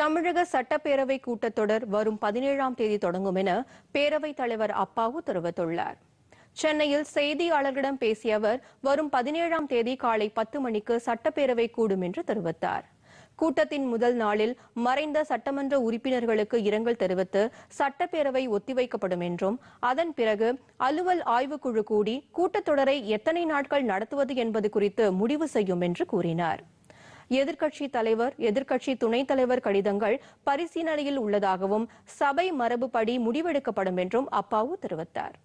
தமிழக சட்டப்பேரவை கூட்டத்தொடர் வரும் பதினேழாம் தேதி தொடங்கும் என பேரவைத் தலைவர் அப்பாவு தெரிவித்துள்ளார் சென்னையில் செய்தியாளர்களிடம் பேசிய அவர் வரும் பதினேழாம் தேதி காலை பத்து மணிக்கு சட்டப்பேரவை கூடும் என்று தெரிவித்தார் கூட்டத்தின் முதல் நாளில் மறைந்த சட்டமன்ற உறுப்பினர்களுக்கு இரங்கல் தெரிவித்து சட்டப்பேரவை ஒத்திவைக்கப்படும் என்றும் அதன் பிறகு அலுவல் ஆய்வுக்குழு கூடி கூட்டத்தொடரை எத்தனை நாட்கள் நடத்துவது என்பது குறித்து முடிவு செய்யும் என்று கூறினாா் எதிர்க்கட்சி தலைவர் எதிர்க்கட்சி துணைத் தலைவர் கடிதங்கள் பரிசீலனையில் உள்ளதாகவும் சபை மரபுப்படி முடிவெடுக்கப்படும் என்றும் அப்பாவு தெரிவித்தாா்